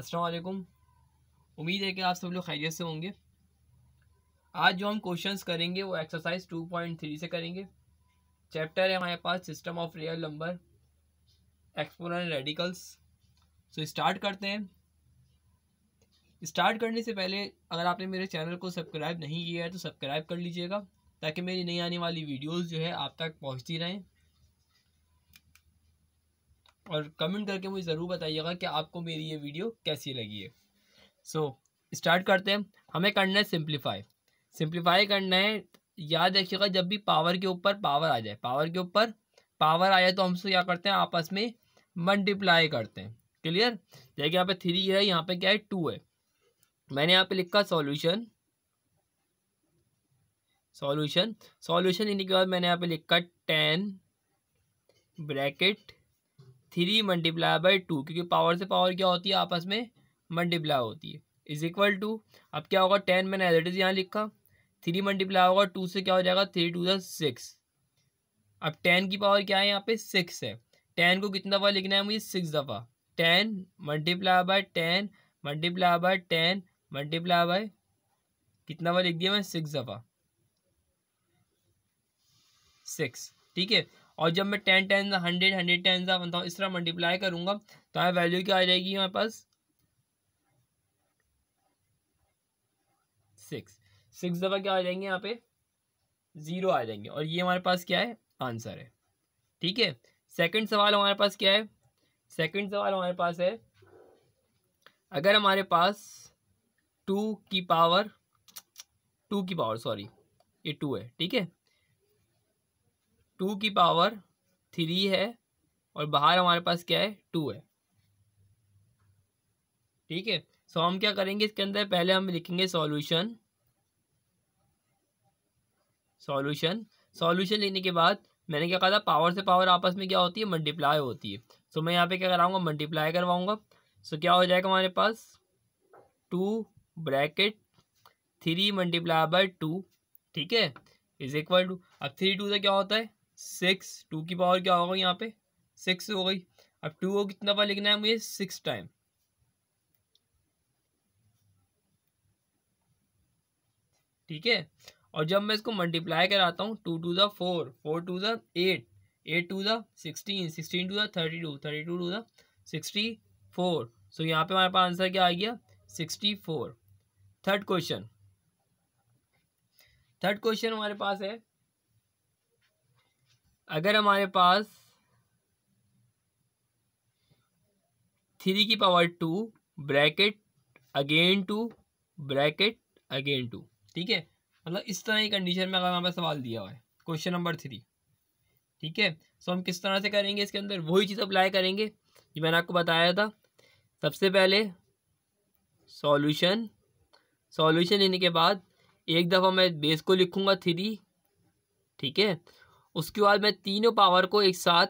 अस्सलाम उम्मीद है कि आप सब लोग खैरियत से होंगे आज जो हम क्वेश्चंस करेंगे वो एक्सरसाइज 2.3 से करेंगे चैप्टर है हमारे पास system of real number exponential radicals so start करते हैं स्टार्ट करने से पहले अगर आपने मेरे चैनल को सब्सक्राइब नहीं किया है तो सब्सक्राइब कर लीजिएगा ताकि मेरी नई आने वाली वीडियोज़ जो है आप तक पहुँचती रहें और कमेंट करके मुझे ज़रूर बताइएगा कि आपको मेरी ये वीडियो कैसी लगी है सो so, स्टार्ट करते हैं हमें करना है सिंप्लीफाई सिंप्लीफाई करना है याद रखिएगा जब भी पावर के ऊपर पावर आ जाए पावर के ऊपर पावर आ जाए तो हम उसको क्या करते हैं आपस में मल्टीप्लाई करते हैं क्लियर जैसे यहाँ पे थ्री है यहाँ पे क्या है टू है मैंने यहाँ पे लिखा सॉल्यूशन सॉल्यूशन सॉल्यूशन इनके के बाद मैंने यहाँ पे लिखा ten bracket three multiply by two क्योंकि पावर से पावर क्या होती है आपस में मल्टीप्लाई होती है इज इक्वल टू अब क्या होगा टेन मैंने एज इट इज़ यहाँ लिखा थ्री मल्टीप्लाई होगा टू से क्या हो जाएगा थ्री टू दिक्स अब टेन की पावर क्या है यहाँ पे सिक्स है टेन को कितना दफ़ा लिखना है मुझे सिक्स दफ़ा ten multiply by ten multiply by ten multiply by कितना बार लिख दिया मैं सिक्स दफ़ा सिक्स ठीक है और जब मैं ten ten hundred hundred ten सा बनता इस तरह मल्टीप्लाई करूँगा तो यहाँ वैल्यू क्या आ जाएगी हमारे पास सिक्स सिक्स दफ़ा क्या आ जाएंगे यहाँ पे ज़ीरो आ जाएंगे और ये हमारे पास क्या है आंसर है ठीक है सेकंड सवाल हमारे पास क्या है सेकंड सवाल हमारे पास है अगर हमारे पास टू की पावर टू की पावर सॉरी ये टू है ठीक है टू की पावर थ्री है और बाहर हमारे पास क्या है टू है ठीक है सो हम क्या करेंगे इसके अंदर पहले हम लिखेंगे सॉल्यूशन सॉल्यूशन सॉल्यूशन लिखने के बाद मैंने क्या कहा था पावर से पावर आपस में क्या होती है मल्टीप्लाई होती है सो so, मैं यहाँ पे क्या कराऊंगा मल्टीप्लाई करवाऊंगा सो so, क्या हो जाएगा हमारे पास two bracket three multiply by two ठीक है इज इक्वल टू अब थ्री टू से क्या होता है सिक्स टू की पावर क्या होगा यहाँ पे सिक्स हो गई अब टू को कितना बार लिखना है मुझे सिक्स टाइम ठीक है और जब मैं इसको मल्टीप्लाई कराता हूँ two two the four four two the eight eight two the sixteen sixteen two the thirty two thirty two two the sixty four so यहाँ पे हमारे पास आंसर क्या आ गया sixty four third question third question हमारे पास है अगर हमारे पास थ्री की power two bracket again two bracket again two ठीक है मतलब इस तरह की कंडीशन में अगर हमारे सवाल दिया हुआ है क्वेश्चन नंबर थ्री ठीक है सो हम किस तरह से करेंगे इसके अंदर वही चीज़ अप्लाई करेंगे जो मैंने आपको बताया था सबसे पहले सॉल्यूशन सॉल्यूशन लेने के बाद एक दफ़ा मैं बेस को लिखूँगा थ्री ठीक है उसके बाद मैं तीनों पावर को एक साथ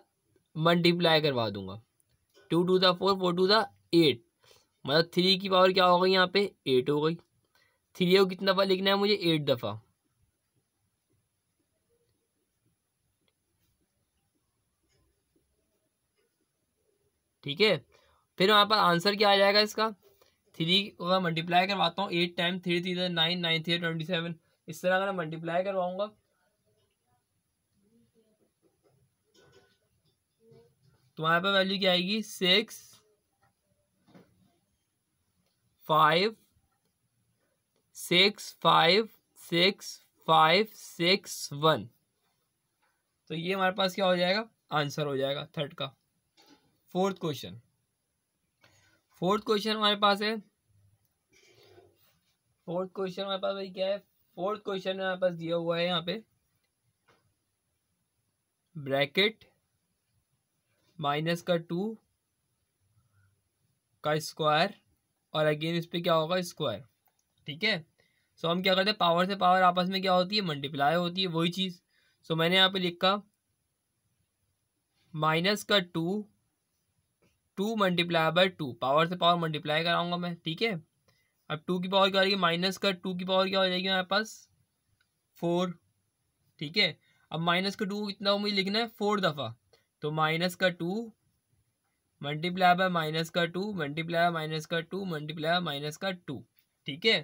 मल्टीप्लाई करवा दूंगा two two the four four two the eight मतलब थ्री की पावर क्या हो गई यहाँ पे एट हो गई थ्री को कितना दफ़ा लिखना है मुझे एट दफ़ा ठीक है फिर वहाँ पर आंसर क्या आ जाएगा इसका थ्री को मल्टीप्लाई करवाता हूँ at time three three nine nine three twenty seven इस तरह अगर मल्टीप्लाई करवाऊंगा तो वहां पर वैल्यू क्या आएगी six five six five six five six one तो ये हमारे पास क्या हो जाएगा आंसर हो जाएगा थर्ड का फोर्थ क्वेश्चन फोर्थ क्वेश्चन हमारे पास है फोर्थ क्वेश्चन हमारे पास भाई क्या है फोर्थ क्वेश्चन हमारे पास दिया हुआ है यहाँ पे ब्रैकेट माइनस का टू का स्क्वायर और अगेन इस पर क्या होगा स्क्वायर ठीक है सो हम क्या करते हैं पावर से पावर आपस में क्या होती है मल्टीप्लाई होती है वही चीज़ सो मैंने यहाँ पे लिखा माइनस का two two multiply by two power से पावर मल्टीप्लाई कराऊंगा मैं ठीक है अब टू की पावर क्या हो जाएगी माइनस का टू की पावर क्या हो जाएगी हमारे पास फोर ठीक है अब माइनस का टू कितना मुझे लिखना है फोर दफ़ा तो माइनस का टू मल्टीप्लाई बाय माइनस का टू मल्टीप्लाई बाय माइनस का टू मल्टीप्लाई बाय माइनस का टू ठीक है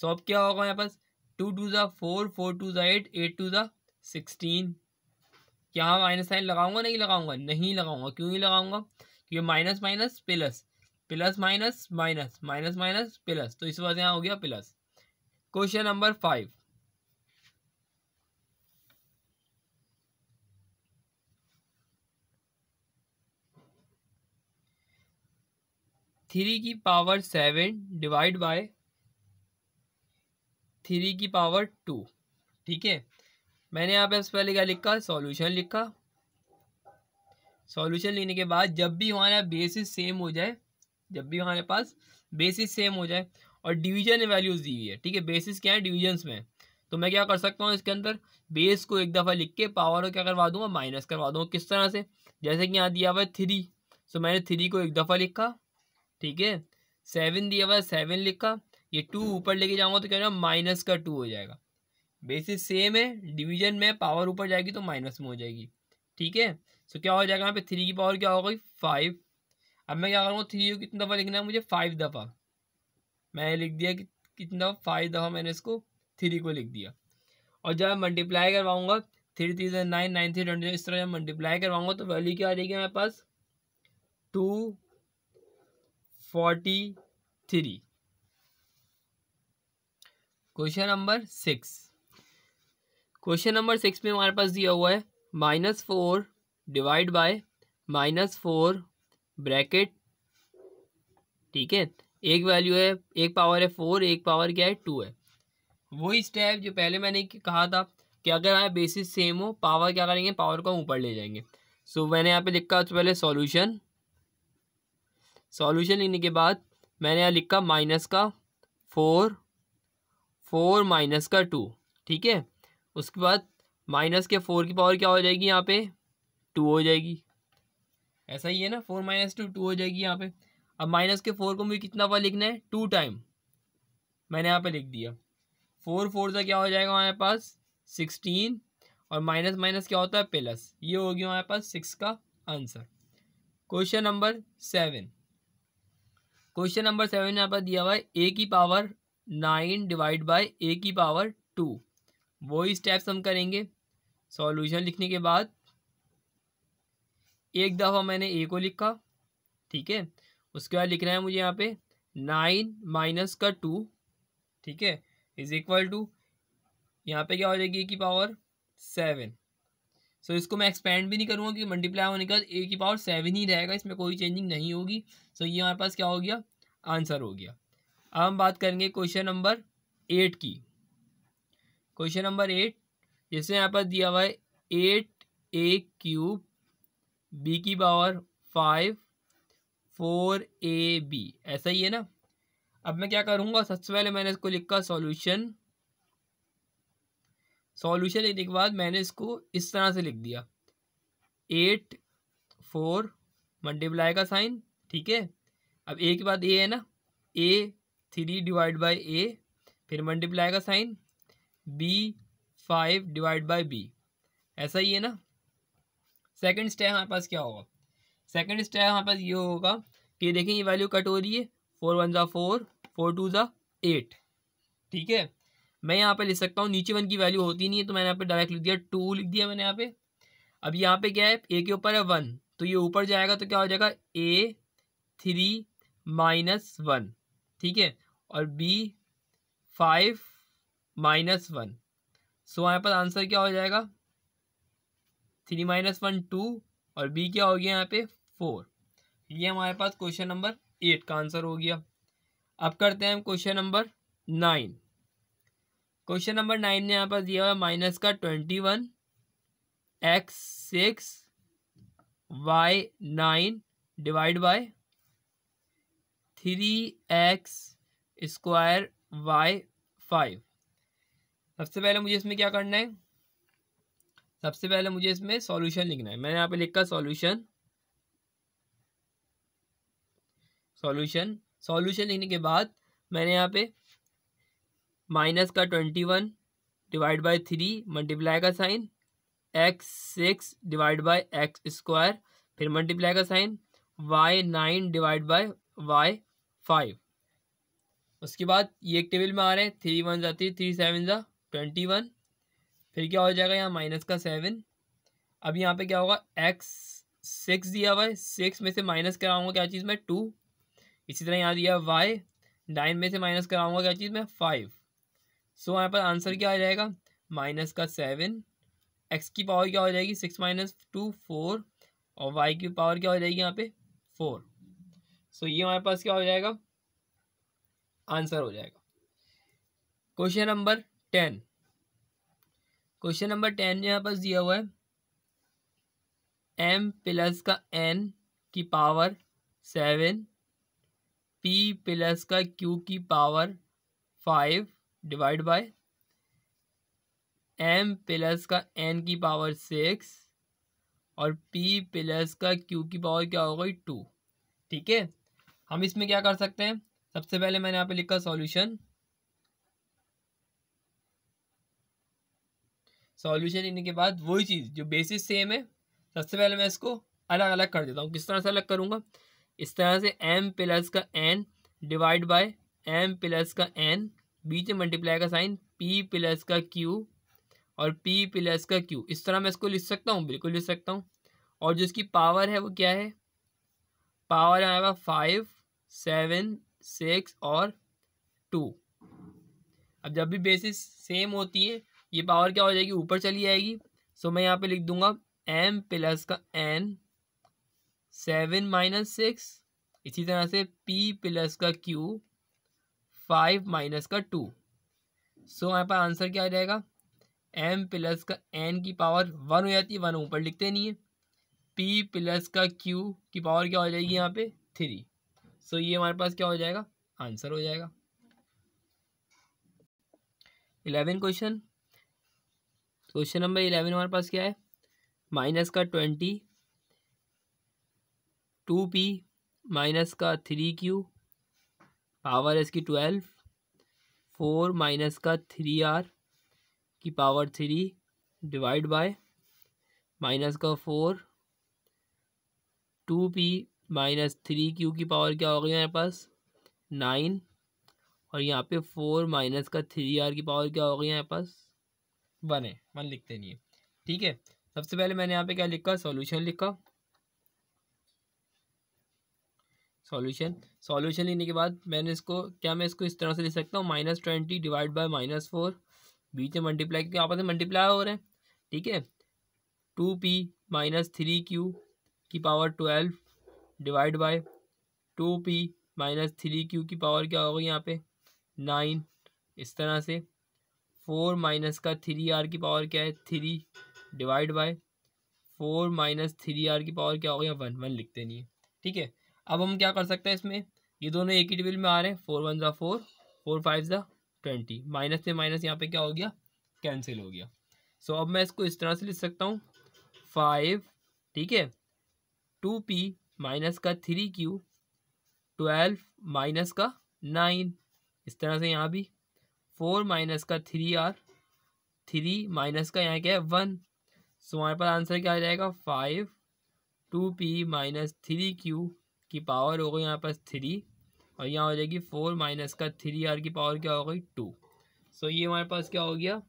सो अब क्या होगा यहाँ पास two two the four four two the eight eight two the sixteen क्या माइनस साइन लगाऊंगा नहीं लगाऊंगा नहीं लगाऊंगा क्यों नहीं लगाऊंगा क्योंकि minus minus plus plus minus minus minus minus plus तो इस वजह यहाँ हो गया plus question number five three की power seven divide by three की पावर टू ठीक है मैंने यहाँ पे सबसे पहले क्या लिखा सॉल्यूशन लिखा सॉल्यूशन लिखने के बाद जब भी हमारा बेसिस सेम हो जाए जब भी हमारे पास बेसिस सेम हो जाए और डिवीजन वैल्यूज़ दी हुई है ठीक है बेसिस क्या है डिवीजन्स में तो मैं क्या कर सकता हूँ इसके अंदर बेस को एक दफ़ा लिख के पावर को क्या करवा दूँगा माइनस करवा दूँगा किस तरह से जैसे कि यहाँ दिया हुआ है थ्री सो तो मैंने थ्री को एक दफ़ा लिखा ठीक है सेवन दिया हुआ सेवन लिखा ये टू ऊपर लेके जाऊंगा तो क्या होगा माइनस का टू हो जाएगा बेसिस सेम है डिवीजन में पावर ऊपर जाएगी तो माइनस में हो जाएगी ठीक है सो क्या हो जाएगा यहाँ पे थ्री की पावर क्या होगी फाइव अब मैं क्या करूँगा थ्री को कितनी दफ़ा लिखना है मुझे फाइव दफ़ा मैंने लिख दिया कि कितना दफ़ा फाइव दफ़ा मैंने इसको थ्री को लिख दिया और जब मल्टीप्लाई करवाऊंगा three three nine nine three twenty इस तरह जब मल्टीप्लाई करवाऊंगा तो वैल्यू क्या आ जाएगी मेरे पास two forty three question number six question number six में हमारे पास दिया हुआ है minus four divide by minus four bracket ठीक है एक वैल्यू है एक पावर है फोर एक पावर क्या है टू है वही स्टेप जो पहले मैंने कहा था कि अगर हमारे बेसिस सेम हो पावर क्या करेंगे पावर को ऊपर ले जाएंगे सो so, मैंने यहाँ पे लिखा उससे पहले सॉल्यूशन सॉल्यूशन लिखने के बाद मैंने यहाँ लिखा माइनस का फोर फोर माइनस का टू ठीक है उसके बाद माइनस के फोर की पावर क्या हो जाएगी यहाँ पे टू हो जाएगी ऐसा ही है ना फोर माइनस टू टू हो जाएगी यहाँ पे अब माइनस के फोर को मुझे कितना बार लिखना है टू टाइम मैंने यहाँ पे लिख दिया फोर फोर से क्या हो जाएगा हमारे पास सिक्सटीन और माइनस माइनस क्या होता है प्लस ये हो गया हमारे पास सिक्स का answer question number seven question number seven यहाँ पर दिया हुआ है ए की power nine divide by A की पावर टू वही स्टेप्स हम करेंगे सॉल्यूशन लिखने के बाद एक दफ़ा मैंने ए को लिखा ठीक है उसके बाद लिखना है मुझे यहाँ पे नाइन माइनस का टू ठीक है इज इक्वल टू यहाँ पे क्या हो जाएगी ए की पावर सेवन सो so, इसको मैं एक्सपेंड भी नहीं करूँगा क्योंकि मल्टीप्लाई होने के बाद ए की पावर सेवन ही रहेगा इसमें कोई चेंजिंग नहीं होगी सो so, ये हमारे पास क्या हो गया आंसर हो गया अब हम बात करेंगे क्वेश्चन नंबर एट की क्वेश्चन नंबर एट जिसमें यहाँ पर दिया हुआ है एट ए क्यूब बी की power five four A B ऐसा ही है ना अब मैं क्या करूँगा सबसे पहले मैंने इसको लिखा सॉल्यूशन सॉल्यूशन लिखने के बाद मैंने इसको इस तरह से लिख दिया एट फोर मल्टीप्लाई का साइन ठीक है अब ए के बाद ए है ना A three divide by A फिर मल्टीप्लाई का sign B five divide by B ऐसा ही है ना सेकंड स्टेप हमारे पास क्या होगा सेकंड स्टेप हमारे पास ये होगा कि देखें ये वैल्यू कट हो रही है four one the four four two the eight ठीक है मैं यहाँ पे लिख सकता हूँ नीचे वन की वैल्यू होती नहीं है तो मैंने यहाँ पे डायरेक्ट लिख दिया टू लिख दिया मैंने यहाँ पे अब यहाँ पे क्या है ए के ऊपर है वन तो ये ऊपर जाएगा तो क्या हो जाएगा ए थ्री माइनस वन ठीक है और B five minus one so यहाँ पर आंसर क्या हो जाएगा थ्री माइनस वन टू और बी क्या हो गया यहाँ पे फोर ये हमारे पास क्वेश्चन नंबर एट का आंसर हो गया अब करते हैं हम question number nine question number nine ने यहाँ पर दिया हुआ माइनस का twenty one X six Y nine divide by three X square Y five सबसे पहले मुझे इसमें क्या करना है सबसे पहले मुझे इसमें सॉल्यूशन लिखना है मैंने यहाँ पे लिखा सॉल्यूशन सॉल्यूशन सॉल्यूशन लिखने के बाद मैंने यहाँ पे माइनस का twenty one divide by three multiply का sign X six divide by X square फिर मल्टीप्लाई का sign Y nine divide by Y five उसके बाद ये एक टेबल में आ रहे हैं three one the three three seven the twenty one फिर क्या हो जाएगा यहाँ माइनस का सेवन अब यहाँ पे क्या होगा एक्स सिक्स दिया हुआ है सिक्स में से माइनस कराऊंगा क्या चीज़ में टू इसी तरह यहाँ दिया वाई नाइन में से माइनस कराऊंगा क्या चीज़ में फाइव सो यहाँ पर आंसर क्या आ जाएगा माइनस का सेवन एक्स की पावर क्या हो जाएगी सिक्स माइनस टू फोर और वाई की पावर क्या हो जाएगी यहाँ पे फोर सो so, ये हमारे पास क्या हो जाएगा आंसर हो जाएगा question number ten question number ten यहाँ पास दिया हुआ है एम प्लस का एन की पावर सेवन पी प्लस का क्यू की power five divide by M plus का एन की पावर सिक्स और पी प्लस का क्यू की पावर क्या हो गई टू ठीक है हम इसमें क्या कर सकते हैं सबसे पहले मैंने यहाँ पे लिखा सॉल्यूशन सॉल्यूशन के बाद वही चीज़ जो बेसिस सेम है सबसे पहले मैं इसको अलग अलग कर देता हूँ किस तरह से अलग करूँगा इस तरह से एम प्लस का N divide by M plus का एन बीच में मल्टीप्लाई का साइन पी प्लस का क्यू और पी प्लस का क्यू इस तरह मैं इसको लिख सकता हूँ बिल्कुल लिख सकता हूँ और जो इसकी पावर है वो क्या है पावर आएगा फाइव सेवन सिक्स और टू अब जब भी बेसिस सेम होती है ये पावर क्या हो जाएगी ऊपर चली जाएगी सो मैं यहाँ पे लिख दूंगा एम प्लस का एन सेवन माइनस सिक्स इसी तरह से पी प्लस का क्यू फाइव माइनस का टू सो यहाँ पर आंसर क्या आ जाएगा एम प्लस का एन की पावर वन हो जाती है वन ऊपर लिखते नहीं है पी प्लस का क्यू की पावर क्या हो जाएगी यहाँ पे थ्री सो so, ये हमारे पास क्या हो जाएगा आंसर हो जाएगा eleven question question number eleven हमारे पास क्या है माइनस का ट्वेंटी टू पी माइनस का थ्री क्यू पावर है इसकी ट्वेल्व फोर माइनस का थ्री आर की power three divide by minus का four two P minus three Q की पावर क्या हो गई हमारे पास नाइन और यहाँ पे फोर माइनस का थ्री आर की पावर क्या हो गई हमारे पास वन है वन लिखते नहीं है ठीक है सबसे पहले मैंने यहाँ पे क्या लिखा सॉल्यूशन लिखा सॉल्यूशन सॉल्यूशन लेने के बाद मैंने इसको क्या मैं इसको इस तरह से लिख सकता हूँ minus twenty divide by minus four बीच में मल्टीप्लाई क्योंकि आपस में मल्टीप्लाई हो रहे हैं ठीक है two P minus three Q की power twelve divide by two P minus three Q की पावर क्या होगी यहाँ पे नाइन इस तरह से फोर माइनस का थ्री आर की पावर क्या है three divide by four minus three R की पावर क्या यहाँ वन वन लिखते नहीं है ठीक है अब हम क्या कर सकते हैं इसमें ये दोनों एक ही टेबल में आ रहे हैं four one the four four five the twenty minus से माइनस यहाँ पे क्या हो गया कैंसिल हो गया सो so, अब मैं इसको इस तरह से लिख सकता हूँ फाइव ठीक है टू पी माइनस का थ्री क्यू ट्वेल्व माइनस का नाइन इस तरह से यहाँ भी फोर माइनस का थ्री आर थ्री माइनस का यहाँ क्या है वन सो हमारे पास आंसर क्या आ जाएगा five two P minus three Q की पावर हो गई यहाँ पर थ्री और यहाँ हो जाएगी फोर माइनस का थ्री आर की पावर क्या हो गई टू सो ये हमारे पास क्या हो गया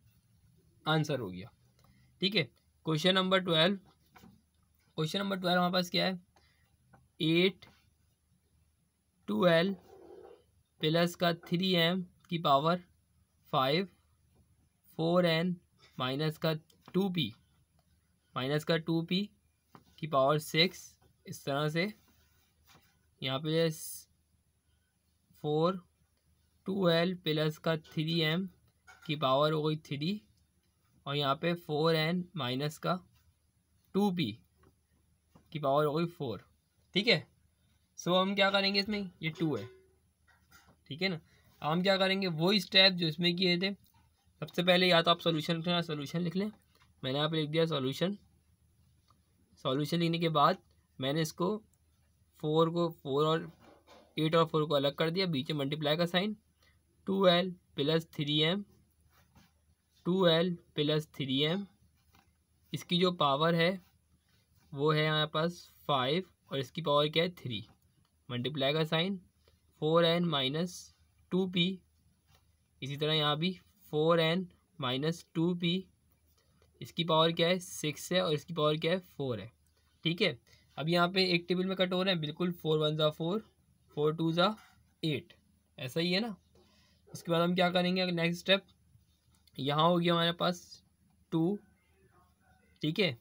आंसर हो गया ठीक है question number twelve question number twelve हमारे पास क्या है एट ट्वेल्व प्लस का थ्री एम की power five four N minus का टू पी माइनस का टू पी की पावर सिक्स इस तरह से यहाँ पे फोर टू एल प्लस का थ्री एम की पावर हो गई थ्री और यहाँ पे फोर एन माइनस का टू पी की पावर हो गई फोर ठीक है सो हम क्या करेंगे इसमें ये टू है ठीक है ना हम क्या करेंगे वो स्टेप जो इसमें किए थे सबसे पहले या तो आप सोल्यूशन लिख लें सोल्यूशन लिख लें मैंने यहाँ पे लिख दिया सोल्यूशन सोल्यूशन लिखने के बाद मैंने इसको फोर को फोर और एट और फोर को अलग कर दिया बीच में मल्टीप्लाई का sign two L plus three M two L plus three M इसकी जो पावर है वो है हमारे पास फाइव और इसकी पावर क्या है थ्री मल्टीप्लाई का sign four N minus two P इसी तरह यहाँ भी four N minus two P इसकी पावर क्या है सिक्स है और इसकी पावर क्या है फोर है ठीक है अब यहाँ पे एक टेबल में कट हो रहे हैं बिल्कुल four one the four four two the eight ऐसा ही है ना उसके बाद हम क्या करेंगे नेक्स्ट स्टेप यहाँ हो गया हमारे पास टू ठीक है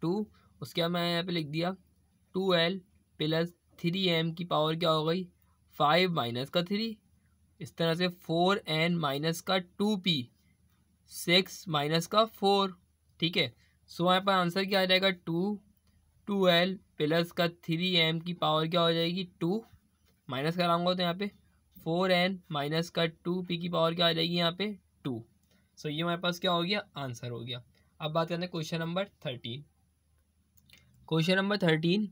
टू उसके बाद मैंने यहाँ पे लिख दिया two L plus three M की पावर क्या हो गई फाइव माइनस का थ्री इस तरह से फोर एन माइनस का टू पी सिक्स माइनस का फोर ठीक है सो यहाँ पर आंसर क्या आ जाएगा टू टू एल प्लस का थ्री एम की पावर क्या हो जाएगी टू माइनस कराऊंगा तो यहाँ पे फोर एन माइनस का टू पी की पावर क्या आ जाएगी यहाँ पे टू सो ये हमारे पास क्या हो गया आंसर हो गया अब बात करते हैं question number thirteen question number thirteen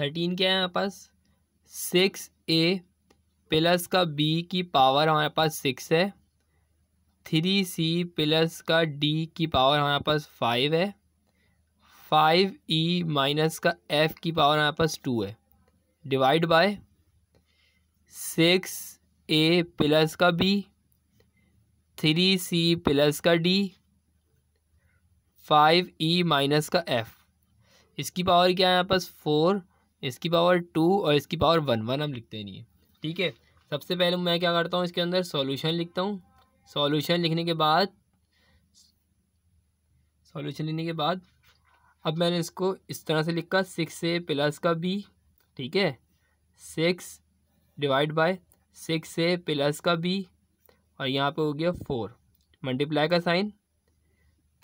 thirteen क्या है हमारे पास सिक्स ए प्लस का बी की पावर हमारे पास सिक्स है थ्री सी प्लस का डी की पावर हमारे पास फाइव है फाइव ई e माइनस का एफ की पावर हमारे पास टू है divide by six A plus का बी थ्री सी प्लस का डी फाइव ई माइनस का एफ इसकी पावर क्या है यहाँ पास फोर इसकी पावर टू और इसकी पावर वन वन हम लिखते नहीं है ठीक है सबसे पहले मैं क्या करता हूँ इसके अंदर सॉल्यूशन लिखता हूँ सॉल्यूशन लिखने के बाद सॉल्यूशन लिखने के बाद अब मैंने इसको इस तरह से लिखा सिक्स ए प्लस का बी ठीक है six divide by six A plus का बी और यहाँ पे हो गया फोर मल्टीप्लाई का साइन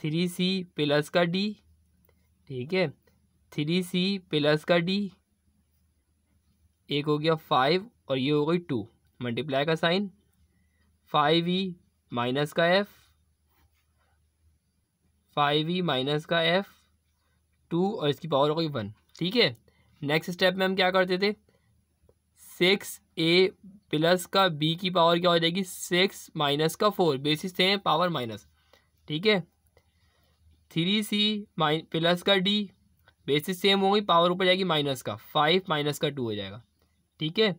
थ्री सी प्लस का डी ठीक है थ्री सी प्लस का डी एक हो गया फाइव और ये हो गई टू मल्टीप्लाई का साइन फाइव ई माइनस का एफ फाइव ई माइनस का एफ़ टू और इसकी पावर हो गई वन ठीक है नेक्स्ट स्टेप में हम क्या करते थे सिक्स ए प्लस का बी की पावर क्या हो जाएगी सिक्स माइनस का फोर बेसिस थे पावर माइनस ठीक है थ्री सी प्लस का डी बेसिस सेम होगी पावर ऊपर जाएगी माइनस का फाइव माइनस का टू हो जाएगा ठीक है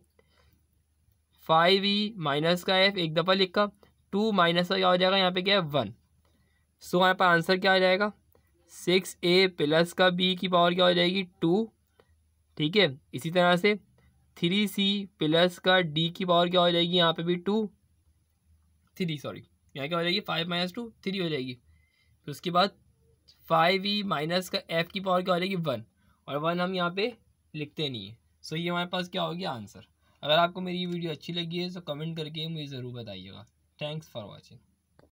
फाइव ई माइनस का एफ एक दफ़ा लिखा टू माइनस का क्या हो जाएगा यहाँ पे क्या है वन सो यहाँ पर आंसर क्या हो जाएगा सिक्स ए प्लस का बी की पावर क्या हो जाएगी टू ठीक है इसी तरह से थ्री सी प्लस का डी की पावर क्या हो जाएगी यहाँ पे भी टू थ्री सॉरी यहाँ क्या हो जाएगी फाइव माइनस टू थ्री हो जाएगी फिर उसके बाद फाइव ई माइनस का एफ की पावर क्या हो जाएगी वन और वन हम यहाँ पे लिखते नहीं है सो ये हमारे पास क्या हो गया आंसर अगर आपको मेरी ये वीडियो अच्छी लगी है तो कमेंट करके मुझे ज़रूर बताइएगा थैंक्स फॉर वॉचिंग